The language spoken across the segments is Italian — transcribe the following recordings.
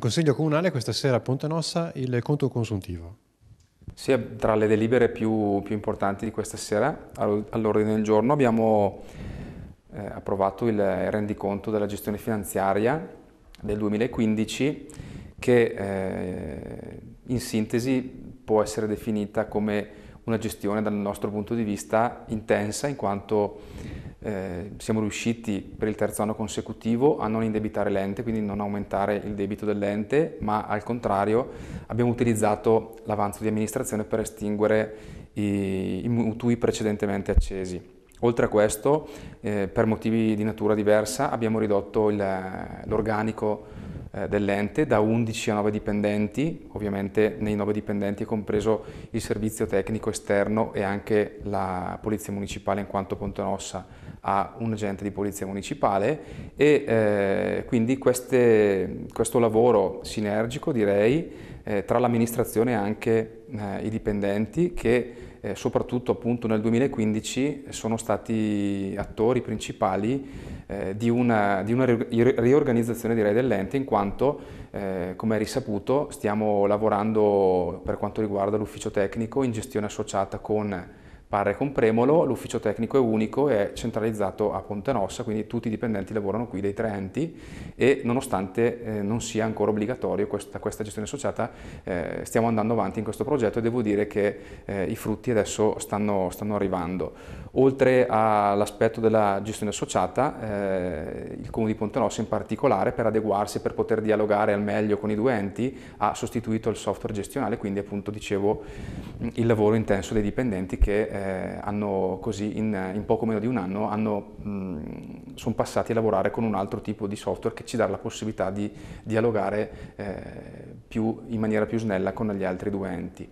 In consiglio comunale questa sera a Ponte Nossa, il conto consuntivo. Sì, tra le delibere più, più importanti di questa sera all'ordine del giorno abbiamo eh, approvato il rendiconto della gestione finanziaria del 2015 che eh, in sintesi può essere definita come una gestione dal nostro punto di vista intensa in quanto eh, siamo riusciti per il terzo anno consecutivo a non indebitare l'ente, quindi non aumentare il debito dell'ente, ma al contrario abbiamo utilizzato l'avanzo di amministrazione per estinguere i, i mutui precedentemente accesi. Oltre a questo, eh, per motivi di natura diversa, abbiamo ridotto l'organico eh, dell'ente, da 11 a 9 dipendenti, ovviamente nei 9 dipendenti è compreso il servizio tecnico esterno e anche la Polizia Municipale in quanto Pontonossa ha un agente di Polizia Municipale e eh, quindi queste, questo lavoro sinergico direi eh, tra l'amministrazione e anche eh, i dipendenti che eh, soprattutto appunto nel 2015 sono stati attori principali eh, di una, di, una, riorganizzazione direi dell'ente in quanto eh, come è risaputo stiamo lavorando per quanto riguarda l'ufficio tecnico in gestione associata con Parre con Premolo, l'ufficio tecnico è unico e è centralizzato a Ponte Nossa, quindi tutti i dipendenti lavorano qui dei tre enti e nonostante eh, non sia ancora obbligatorio questa, questa gestione associata, eh, stiamo andando avanti in questo progetto e devo dire che eh, i frutti adesso stanno, stanno arrivando. Oltre all'aspetto della gestione associata, eh, il Comune di Ponte Nossa in particolare per adeguarsi, per poter dialogare al meglio con i due enti, ha sostituito il software gestionale, quindi appunto dicevo il lavoro intenso dei dipendenti che eh, eh, hanno così in, in, poco meno di un anno mm, sono passati a lavorare con un altro tipo di software che ci dà la possibilità di dialogare eh, più, in maniera più snella con gli altri due enti.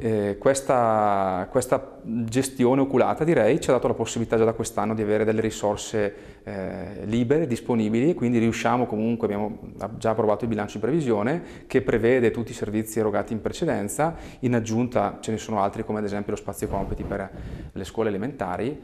Eh, questa, questa, gestione oculata direi ci ha dato la possibilità già da quest'anno di avere delle risorse eh, libere, disponibili e quindi riusciamo comunque, abbiamo già approvato il bilancio di previsione che prevede tutti i servizi erogati in precedenza, in aggiunta ce ne sono altri come ad esempio lo spazio compiti per le scuole elementari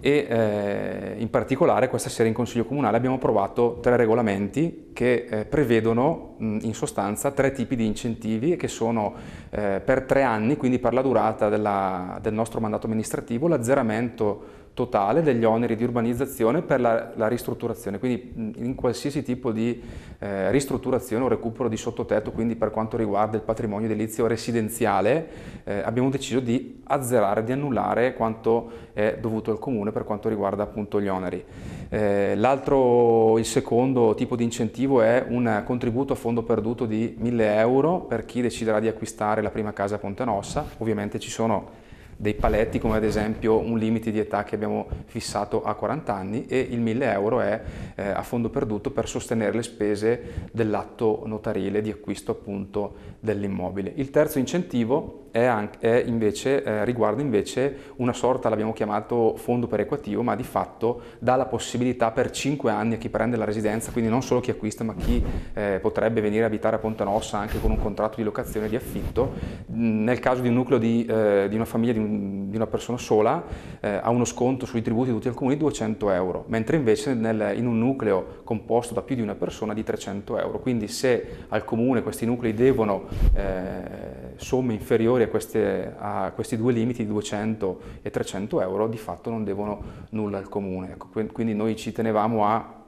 e eh, in particolare questa sera in Consiglio Comunale abbiamo approvato tre regolamenti che eh, prevedono mh, in sostanza tre tipi di incentivi che sono eh, per tre anni, quindi per la durata della, del nostro mandato amministrativo, l'azzeramento totale degli oneri di urbanizzazione per la, la ristrutturazione, quindi in qualsiasi tipo di eh, ristrutturazione o recupero di sottotetto, quindi per quanto riguarda il patrimonio edilizio residenziale, eh, abbiamo deciso di azzerare, di annullare quanto è dovuto al comune per quanto riguarda appunto gli oneri. Eh, l'altro, il secondo tipo di incentivo è un contributo a fondo perduto di 1000 euro per chi deciderà di acquistare la prima casa a Ponte Nossa, ovviamente ci sono dei paletti come ad esempio un limite di età che abbiamo fissato a 40 anni e il 1000 euro è eh, a fondo perduto per sostenere le spese dell'atto notarile di acquisto appunto dell'immobile. Il terzo incentivo è anche, è invece, eh, riguarda invece una sorta, l'abbiamo chiamato fondo perequativo, ma di fatto dà la possibilità per 5 anni a chi prende la residenza, quindi non solo chi acquista, ma chi eh, potrebbe venire a abitare a Pontanossa anche con un contratto di locazione di affitto, mm, nel caso di un nucleo di, eh, di una famiglia di, un, di, una persona sola, eh, ha uno sconto sui tributi dovuti al comune di 200 euro, mentre invece nel, in un nucleo composto da più di una persona di 300 euro. Quindi se al comune questi nuclei devono eh, somme inferiori superiori queste, a, questi due limiti di 200 e 300 euro di fatto non devono nulla al comune. Ecco, quindi noi ci tenevamo a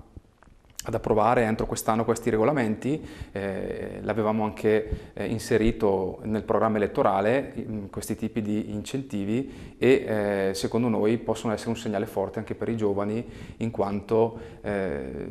ad approvare entro quest'anno questi regolamenti, eh, l'avevamo anche eh, inserito nel programma elettorale in questi tipi di incentivi e eh, secondo noi possono essere un segnale forte anche per i giovani in quanto eh,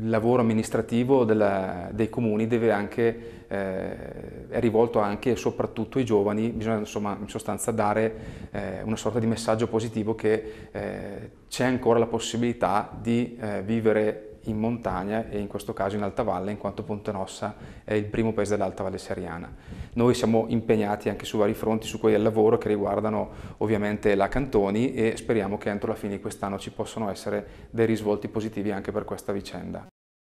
il lavoro amministrativo della, dei comuni deve anche eh, è rivolto anche e soprattutto ai giovani, bisogna insomma in sostanza dare eh, una sorta di messaggio positivo che eh, c'è ancora la possibilità di eh, vivere in montagna e in questo caso in Alta Valle, in quanto Pontenossa è il primo paese dell'Alta Valle Seriana. Noi siamo impegnati anche su vari fronti, su quelli del lavoro che riguardano ovviamente la Cantoni e speriamo che entro la fine di quest'anno ci possano essere dei risvolti positivi anche per questa vicenda.